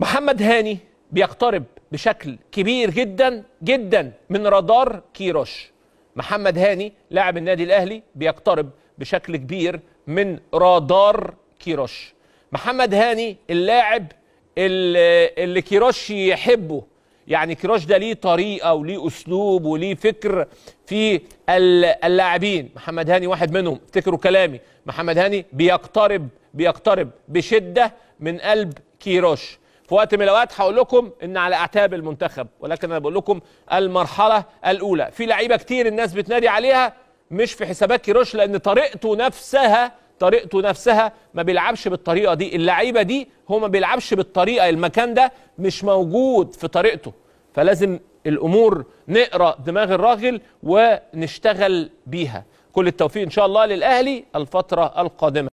محمد هاني بيقترب بشكل كبير جدا جدا من رادار كيروش محمد هاني لاعب النادي الاهلي بيقترب بشكل كبير من رادار كيروش محمد هاني اللاعب اللي, اللي كيروش يحبه يعني كيروش ده ليه طريقه وليه اسلوب وليه فكر في اللاعبين محمد هاني واحد منهم افتكروا كلامي محمد هاني بيقترب بيقترب بشده من قلب كيروش في وقت من الاوقات هقول لكم ان على اعتاب المنتخب ولكن انا بقول لكم المرحله الاولى في لعيبه كتير الناس بتنادي عليها مش في حسابات كيروش لان طريقته نفسها طريقته نفسها ما بيلعبش بالطريقه دي اللعيبه دي هو ما بيلعبش بالطريقه المكان ده مش موجود في طريقته فلازم الامور نقرا دماغ الراجل ونشتغل بيها كل التوفيق ان شاء الله للاهلي الفتره القادمه